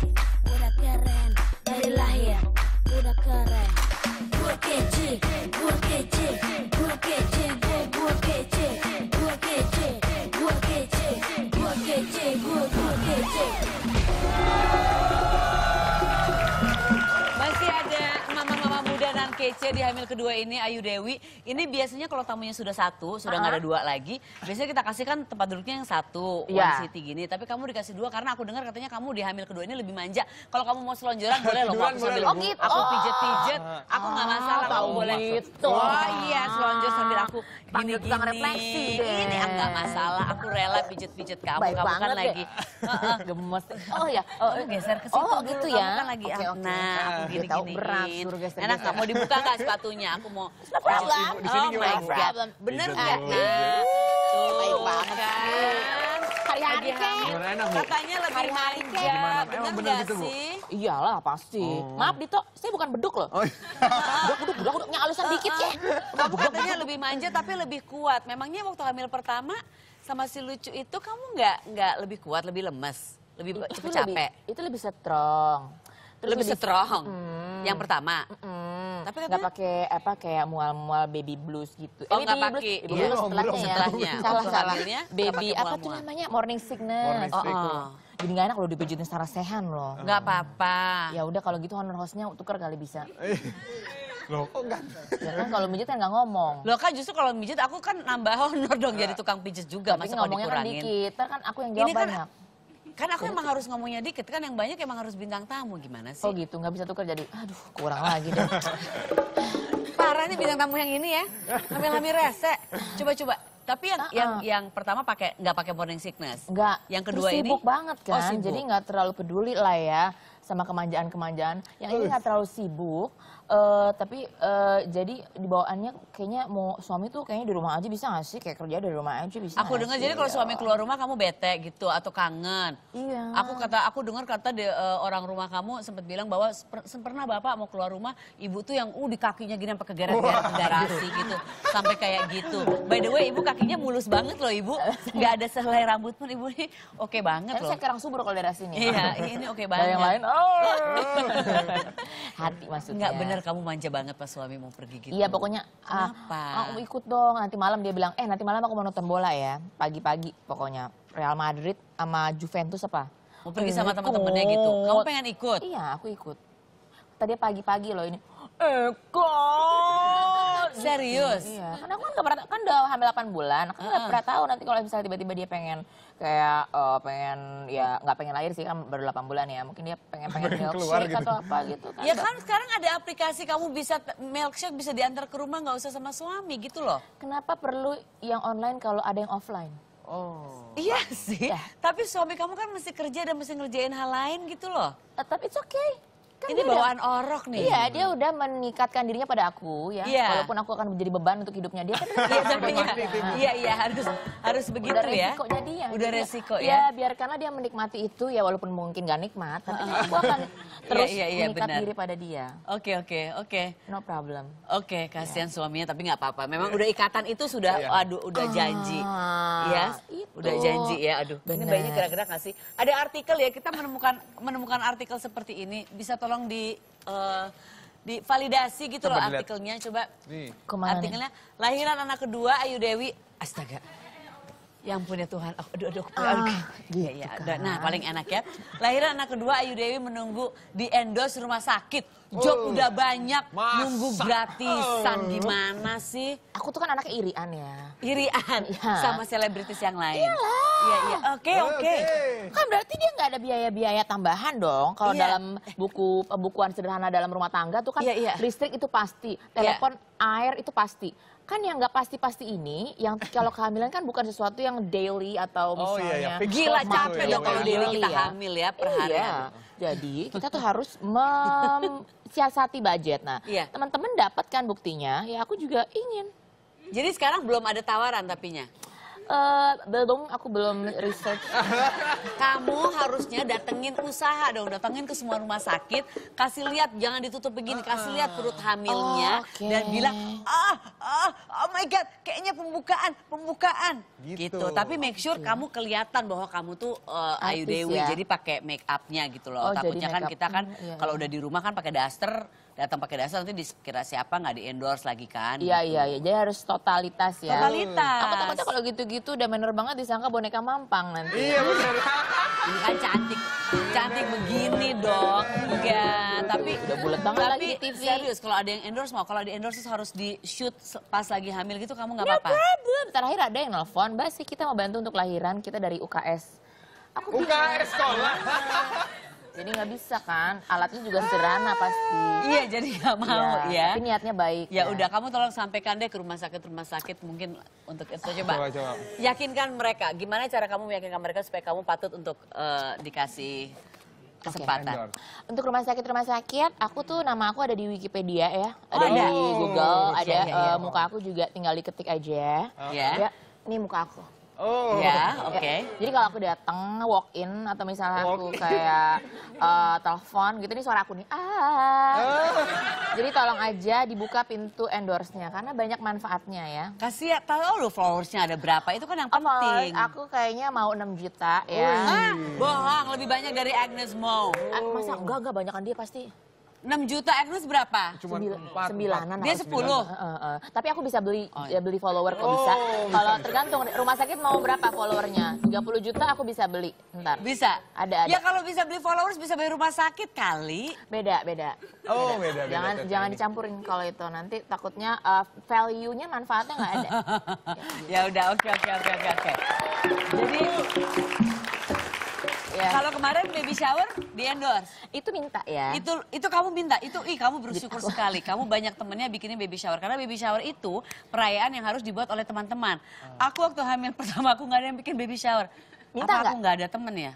sendiri Udah keren dari lahir Udah keren Gue kecil kece di hamil kedua ini Ayu Dewi. Ini biasanya kalau tamunya sudah satu, sudah nggak uh -huh. ada uh-huh. dua lagi, biasanya kita kasih kan tempat duduknya yang satu, yeah. one iya. city gini. Tapi kamu dikasih dua karena aku dengar katanya kamu di hamil kedua ini lebih manja. Kalau kamu mau selonjoran boleh loh, aku sambil oh, gitu. aku pijet-pijet, aku nggak masalah, kamu boleh. Gitu. Oh iya, selonjor sambil aku gini-gini. refleksi Ini aku nggak masalah, aku rela pijet-pijet kamu, Baik kamu kan lagi uh gemes. Oh ya, oh, geser ke situ oh, gitu ya. Kamu kan lagi okay, okay. nah, aku gini-gini. Enak nggak mau dibuka buka nggak sepatunya? Aku mau. No problem. Oh, oh my god. Problem. Bener nggak? Nah, tuh. Baik banget. Kan. Hari-hari kek. Katanya lebih hari-hari Bener nggak gitu, sih? Iyalah pasti. Oh. Maaf Dito, saya bukan beduk loh. Oh, iya. beduk, beduk, beduk, eh, eh, eh. beduk, alusan dikit ya. Kamu katanya lebih manja tapi lebih kuat. Memangnya waktu hamil pertama sama si lucu itu kamu nggak nggak lebih kuat, lebih lemes, lebih cepat cepet capek? Itu lebih strong. Terus lebih strong. Mm, yang pertama. Mm, tapi nggak pakai apa kayak mual-mual baby blues gitu. Oh, nggak pakai. Baby blues iya. setelahnya. Ya. setelahnya. Salah salah. Baby apa tuh namanya? Morning sickness. Morning sickness. Oh, oh jadi nggak enak loh dipijitin secara sehan loh. Nggak apa-apa. Ya udah kalau gitu honor hostnya tuker kali bisa. Loh kok enggak? Ya kan kalau mijit kan enggak ngomong. Loh kan justru kalau mijit aku kan nambah honor dong jadi iya. tukang pijit juga. Tapi Masa ngomongnya kan dikit, kan aku yang jawab Ini kan banyak. Kan aku emang harus ngomongnya dikit, kan yang banyak emang harus bintang tamu gimana sih? Oh gitu, nggak bisa tukar jadi, aduh kurang lagi deh. Parah nih bintang tamu yang ini ya, ambil ngambil rese. Coba-coba, tapi yang, uh -uh. yang yang pertama pakai nggak pakai morning sickness. Nggak. Yang kedua sibuk ini banget oh, kan. Oh, sibuk. Jadi nggak terlalu peduli lah ya sama kemanjaan-kemanjaan. Yang ini nggak terlalu sibuk. Uh, tapi uh, jadi bawaannya kayaknya mau suami tuh kayaknya di rumah aja bisa gak sih kayak kerja di rumah aja bisa. Aku dengar jadi kalau suami keluar rumah kamu bete gitu atau kangen. Iya. Aku kata aku dengar kata di, uh, eh, orang rumah kamu sempat bilang bahwa pernah bapak mau keluar rumah ibu tuh yang uh di kakinya gini sampai kegeret ke garasi gitu sampai kayak gitu. By the way ibu kakinya mulus banget loh ibu, Gak ada sehelai rambut pun ibu ini oke okay banget Tapi loh. Saya kerang subur kalau dari sini. Iya ini oke okay banget. yang lain oh. hati maksudnya. bener benar kamu manja banget pas suami mau pergi gitu. Iya pokoknya. Ah, apa Uh, ah, ikut dong nanti malam dia bilang, eh nanti malam aku mau nonton bola ya. Pagi-pagi pokoknya. Real Madrid sama Juventus apa? Mau pergi sama teman-temannya gitu. Kamu pengen ikut? Iya aku ikut. Tadi pagi-pagi loh ini. Eko Serius? Iya, iya, karena aku kan gak pernah, kan udah hamil 8 bulan, kan uh gak pernah tahu nanti kalau misalnya tiba-tiba dia pengen kayak uh, pengen ya nggak pengen lahir sih kan baru 8 bulan ya, mungkin dia pengen pengen, pengen milkshake gitu. atau apa gitu kan. Ya kan sekarang ada aplikasi kamu bisa milkshake bisa diantar ke rumah nggak usah sama suami gitu loh. Kenapa perlu yang online kalau ada yang offline? Oh. Iya sih. Ya. Tapi suami kamu kan mesti kerja dan mesti ngerjain hal lain gitu loh. Eh, tapi it's okay kan ini bawaan udah, orok nih. Iya, dia udah menikatkan dirinya pada aku ya. Yeah. Walaupun aku akan menjadi beban untuk hidupnya dia iya, iya. iya, iya, harus harus begitu udah ya. Resiko jadi ya. Udah iya. resiko ya. Ya, biarkanlah dia menikmati itu ya walaupun mungkin gak nikmat, tapi aku akan terus yeah, yeah, yeah, mengikat benar. diri pada dia. Oke, okay, oke, okay, oke. Okay. No problem. Oke, okay, kasihan yeah. suaminya tapi nggak apa-apa. Memang udah ikatan itu sudah yeah. aduh udah ah, janji. Ah, ya, itu. udah janji ya, aduh. Bener. Ini bayinya gerak-gerak gak Ada artikel ya, kita menemukan menemukan artikel seperti ini bisa tolong di uh, eh, divalidasi gitu coba loh artikelnya coba Nih. artikelnya lahiran anak kedua Ayu Dewi astaga yang punya Tuhan. Oh, aduh, aduh, ah, iya, gitu iya, kan. aduh. Ah, gitu ya, ya. Kan. Nah paling enak ya. Lahiran anak kedua Ayu Dewi menunggu di endorse rumah sakit. Job oh, udah banyak, masa. nunggu gratisan. Oh. Gimana sih? Aku tuh kan anaknya irian ya. Irian? Ya. Sama selebritis yang lain? Iya, iya. Oke, oke. Kan berarti dia nggak ada biaya-biaya tambahan dong. Kalau yeah. dalam buku eh, bukuan sederhana dalam rumah tangga tuh kan yeah, yeah. listrik itu pasti. Iya. Telepon, yeah. air itu pasti kan yang nggak pasti-pasti ini, yang kalau kehamilan kan bukan sesuatu yang daily atau misalnya. Oh, iya, iya. Gila capek dong kalau daily gitu. ya. kita hamil ya per hari. Iya. Jadi kita tuh harus mensiasati budget. Nah, iya. teman-teman kan buktinya, ya aku juga ingin. Jadi sekarang belum ada tawaran tapinya? Uh, belum, aku belum research. Kamu harusnya datengin usaha dong, datengin ke semua rumah sakit, kasih lihat jangan ditutup begini, kasih lihat ah, perut hamilnya oh, okay. dan bilang ah ah oh my god, kayaknya pembukaan, pembukaan. Gitu. gitu. Tapi make sure okay. kamu kelihatan bahwa kamu tuh uh, Ayu Dewi, ya? jadi pakai make upnya gitu loh. Oh, Takutnya kan kita kan mm, iya. kalau iya. udah di rumah kan pakai daster datang pakai dasar nanti dikira siapa nggak di endorse lagi kan iya gitu. iya iya jadi harus totalitas ya totalitas hmm. aku takutnya kalau gitu-gitu udah menor banget disangka boneka mampang nanti iya benar ini kan cantik cantik begini dong Iya. tapi udah bulat banget tapi, lagi TV serius kalau ada yang endorse mau kalau di endorse harus di shoot pas lagi hamil gitu kamu nggak apa-apa no problem terakhir ada yang nelfon mbak sih kita mau bantu untuk lahiran kita dari UKS aku UKS sekolah Jadi nggak bisa kan, alatnya juga sederhana pasti. Iya, jadi nggak iya, mau ya, ya. Tapi niatnya baik. Ya, ya udah, kamu tolong sampaikan deh ke rumah sakit rumah sakit mungkin untuk itu coba. Coba, coba. Yakinkan mereka. Gimana cara kamu meyakinkan mereka supaya kamu patut untuk uh, dikasih kesempatan. Okay. Untuk rumah sakit rumah sakit, aku tuh nama aku ada di Wikipedia ya, ada oh, di Google, oh, ada iya, iya. Uh, muka aku juga tinggal diketik aja. Okay. Iya. Ya, ini muka aku. Oh. Ya, oke. Okay. Jadi kalau aku datang walk in atau misalnya aku kayak uh, telepon gitu nih suara aku nih ah. Oh. Jadi tolong aja dibuka pintu endorse-nya karena banyak manfaatnya ya. Kasih ya, tahu lu nya ada berapa itu kan yang oh, penting. Oh, aku kayaknya mau 6 juta ya. Oh, ah, bohong, lebih banyak dari Agnes mau. Oh. Masa enggak enggak banyakan dia pasti. 6 juta Agnes berapa? Cuma Sembilanan. Dia 10? Tapi aku bisa beli oh, ya, iya. beli follower kok bisa. Oh, kalau tergantung rumah sakit mau berapa followernya. 30 juta aku bisa beli. Ntar. Bisa? Ada, ada. Ya kalau bisa beli followers bisa beli rumah sakit kali. Beda, beda. Oh, beda, beda. Jangan jangan dicampurin kalau itu nanti takutnya eh, value-nya manfaatnya nggak ada. ya, udah, oke oke oke oke. Jadi kemarin baby shower di endorse. Itu minta ya. Itu itu kamu minta. Itu ih kamu bersyukur sekali. Kamu banyak temennya bikinnya baby shower karena baby shower itu perayaan yang harus dibuat oleh teman-teman. Ah. Aku waktu hamil pertama aku nggak ada yang bikin baby shower. Minta Apa gak? aku nggak ada temen ya?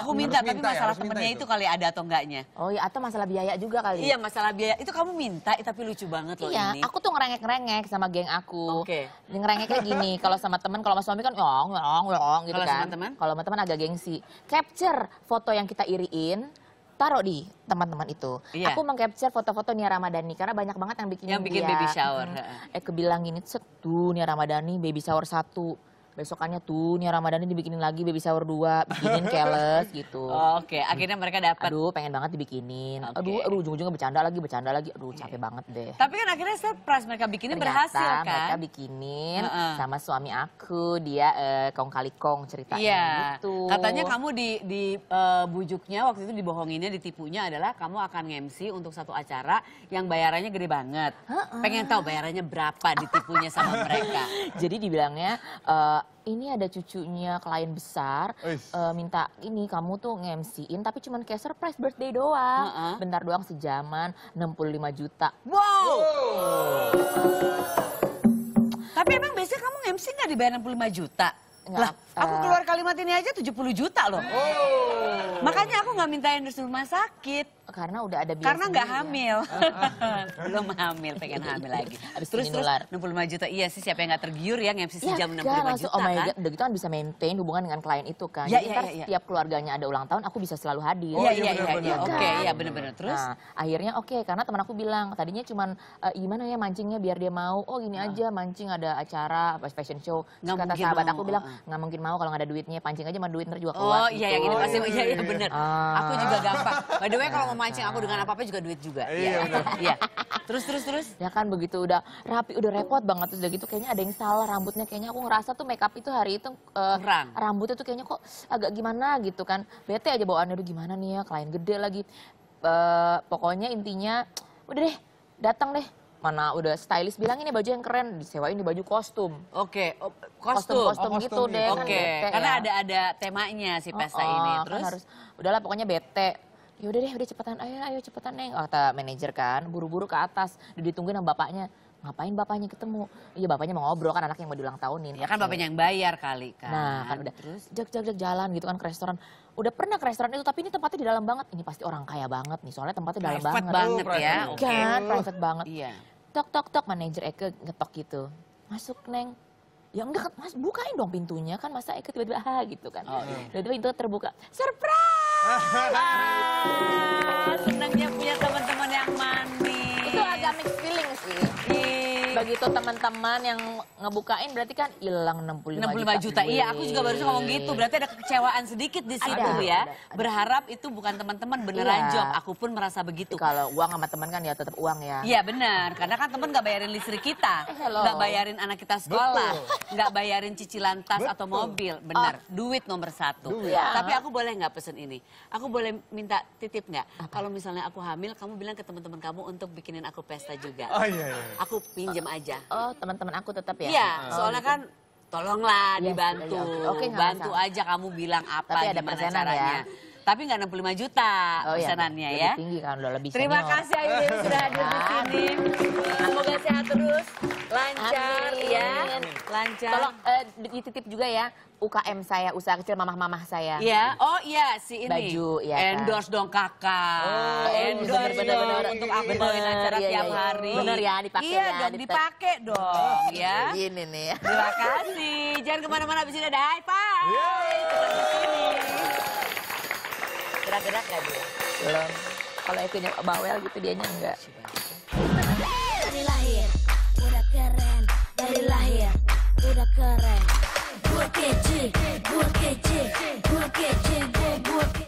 Aku minta, Harus tapi minta, ya, masalah ya, temennya itu. itu kali ada atau enggaknya. Oh iya, atau masalah biaya juga kali. Iya, masalah biaya. Itu kamu minta, eh, tapi lucu banget loh iya, ini. Iya, aku tuh ngerengek-ngerengek sama geng aku. Oke. Okay. Ngerengeknya gini, kalau sama temen, kalau sama suami kan yong, yong, yong gitu kalo kan. Kalau sama kan. teman? Kalau sama teman agak gengsi. Capture foto yang kita iriin, taruh di teman-teman itu. Iya. Aku mengcapture foto-foto Nia Ramadhani karena banyak banget yang bikin yang bikin dia. baby shower. Hmm. Eh kebilang ini set tuh Nia Ramadhani baby shower satu besokannya tuh nih Ramadan ini dibikinin lagi baby shower dua bikinin keles gitu oh, oke okay. akhirnya mereka dapat aduh pengen banget dibikinin okay. aduh aduh ujung-ujungnya bercanda lagi bercanda lagi aduh iya. capek banget deh tapi kan akhirnya surprise mereka bikinin Ternyata berhasil kan mereka bikinin uh -uh. sama suami aku dia uh, kong kali kong ceritanya yeah. gitu katanya kamu di di uh, bujuknya waktu itu dibohonginnya ditipunya adalah kamu akan ngemsi untuk satu acara yang bayarannya gede banget uh -uh. pengen tahu bayarannya berapa ditipunya sama mereka jadi dibilangnya uh, ini ada cucunya klien besar uh, minta ini kamu tuh ngemsiin tapi cuman kayak surprise birthday doang. Uh -uh. Bentar doang sejaman 65 juta. Wow. wow. Tapi emang biasanya kamu ngemsi nggak dibayar 65 juta? lah, aku keluar kalimat ini aja 70 juta loh. Oh. Makanya aku nggak minta endorse rumah sakit. Karena udah ada biaya Karena nggak ya. hamil. Ya? Belum hamil, pengen hamil lagi. abis terus, terus nular. 65 juta. Iya sih, siapa yang nggak tergiur ya ngemsi mc sejam 65 enggak, juta oh kan. Udah gitu kan bisa maintain hubungan dengan klien itu kan. Ya, Jadi ya, ya, ya. setiap keluarganya ada ulang tahun, aku bisa selalu hadir. Oh, iya, iya, iya, iya. Oke, iya kan? bener-bener. Terus? Nah, akhirnya oke, okay, karena teman aku bilang, tadinya cuman e, gimana ya mancingnya biar dia mau. Oh gini nah. aja, mancing ada acara, fashion show. Nggak kata sahabat aku bilang, nggak mungkin mau kalau nggak ada duitnya pancing aja mau duit ntar juga keluar oh gitu. iya yang gitu. ini pasti oh, iya iya bener ah. aku juga gampang by the way kalau mau mancing aku dengan apa apa juga duit juga iya iya. iya terus terus terus ya kan begitu udah rapi udah repot banget terus udah gitu kayaknya ada yang salah rambutnya kayaknya aku ngerasa tuh makeup itu hari itu uh, rambutnya tuh kayaknya kok agak gimana gitu kan bete aja bawaannya udah gimana nih ya klien gede lagi uh, pokoknya intinya udah deh datang deh mana udah stylist bilang ini baju yang keren disewain di baju kostum. Oke, okay. Oh, kostum. Kostum, kostum, oh, kostum gitu, gitu. deh. Oke, okay. kan karena ya. ada ada temanya si pesta oh, ini. Kan Terus kan harus udahlah pokoknya bete. Ya udah deh, udah cepetan. Ayo ayo cepetan, Neng. Oh, kata manajer kan, buru-buru ke atas, ditungguin sama bapaknya. Ngapain bapaknya ketemu? Iya bapaknya mau ngobrol kan anak yang mau diulang tahunin. Ya kan bapaknya yang bayar kali kan. Nah, kan udah. Terus jak jak jak jalan gitu kan ke restoran udah pernah ke restoran itu tapi ini tempatnya di dalam banget. Ini pasti orang kaya banget nih soalnya tempatnya dalam banget. banget ya. Kan, okay. private banget. Iya. Tok tok tok manajer Eke ngetok gitu. Masuk Neng. Ya enggak, Mas, bukain dong pintunya kan masa Eke tiba-tiba ah gitu kan. Oh, iya. pintu terbuka. Surprise! senangnya punya teman-teman yang manis. Itu agak mixed feeling sih. Iya. Udah gitu teman-teman yang ngebukain berarti kan hilang 65, 65 juta. juta. Iya, aku juga baru ngomong gitu. Berarti ada kekecewaan sedikit di situ ada, ya. Ada, Berharap itu bukan teman-teman beneran iya. job. Aku pun merasa begitu. Kalau uang sama teman kan ya tetap uang ya. Iya benar. Karena kan teman nggak bayarin listrik kita, eh, nggak bayarin anak kita sekolah, nggak bayarin cicilan tas Betul. atau mobil. Ah. Benar. Oh. Duit nomor satu. Duit. Ya. Tapi aku boleh nggak pesen ini? Aku boleh minta titip nggak? Kalau misalnya aku hamil, kamu bilang ke teman-teman kamu untuk bikinin aku pesta juga. Oh iya. iya. Aku pinjam aja. Oh, teman-teman aku tetap ya? Iya, oh, soalnya gitu. kan tolonglah iya, dibantu. Yes, okay. Okay, bantu aja kamu bilang apa Tapi ada gimana ya. caranya. Ya. Tapi nggak 65 juta oh, iya, pesanannya iya, ya. Tinggi kan udah lebih senior. Terima kasih Ayu Dewi sudah hadir di sini. Semoga sehat terus, lancar Amin. ya. Lancar. Tolong uh, dititip juga ya UKM saya, usaha kecil mamah-mamah saya. Iya, oh iya si ini. Baju, ya kan? Endorse dong kakak. Oh, iya, endorse bener, bener, bener. untuk aku bawain acara iya, tiap iya, iya. hari. Bener ya, dipakai iya, ya. dong, dipakai dong oh, ya. Ini nih. Terima kasih. Jangan kemana-mana, habis ini ada high five. Yeay gerak-gerak gak dia? Belum. Kalau itu Equine bawel gitu dianya enggak. Dari lahir udah keren, dari lahir udah keren. Gue kece, gue kece, gue kece, gue kece.